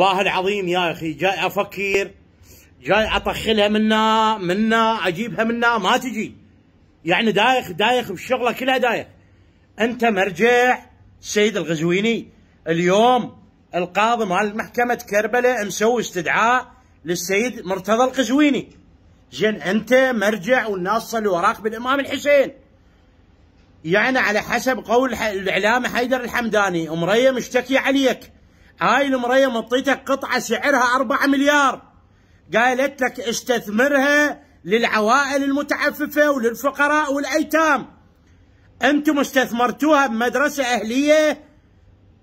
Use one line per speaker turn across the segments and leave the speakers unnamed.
والله العظيم يا اخي جاي افكر جاي اطخلها منا منا اجيبها منا ما تجي يعني دايخ دايخ بالشغله كلها دايخ انت مرجع السيد الغزويني اليوم القاضي مال محكمه كربلاء مسوي استدعاء للسيد مرتضى القزويني زين انت مرجع والناس صلوا وراك بالامام الحسين يعني على حسب قول الاعلامي حيدر الحمداني مريم مشتكي عليك هاي المرية مطيتك قطعة سعرها 4 مليار قالت لك استثمرها للعوائل المتعففة وللفقراء والأيتام أنتم استثمرتوها بمدرسة أهلية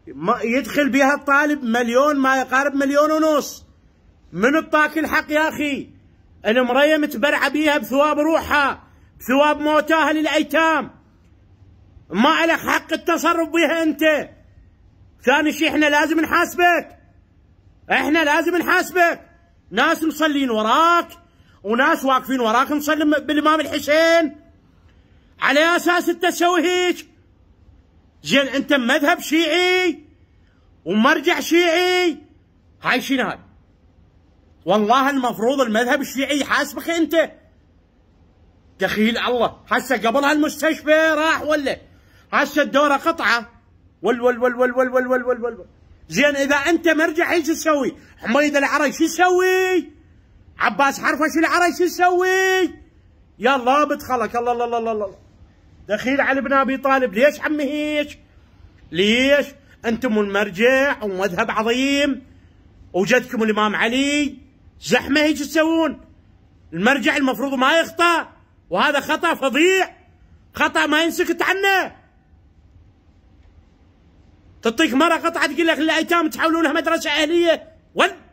ما يدخل بها الطالب مليون ما يقارب مليون ونص من الطاك الحق يا أخي المرية متبرعة بيها بثواب روحها بثواب موتاها للأيتام ما لك حق التصرف بها أنت ثاني شيء احنا لازم نحاسبك احنا لازم نحاسبك ناس مصلين وراك وناس واقفين وراك نصلي بالامام الحسين على اساس انت تسوي هيك زين انت مذهب شيعي ومرجع شيعي هاي شنو هاي والله المفروض المذهب الشيعي يحاسبك انت دخيل الله هسه قبل هالمستشفى راح ولا هسه الدوره قطعه ول ول ول ول ول ول ول ول ول زين اذا انت مرجع ايش تسوي؟ حميد العري شو تسوي؟ عباس حرفش العري شو تسوي؟ يا الله بدخلك الله الله الله الله, دخيل علي ابن ابي طالب ليش عمي هيك؟ ليش؟ انتم المرجع ومذهب عظيم وجدكم الامام علي زحمه هيك تسوون المرجع المفروض ما يخطا وهذا خطا فظيع خطا ما ينسكت عنه تعطيك قطعة تقول لك الايتام تحولونها مدرسه اهليه ون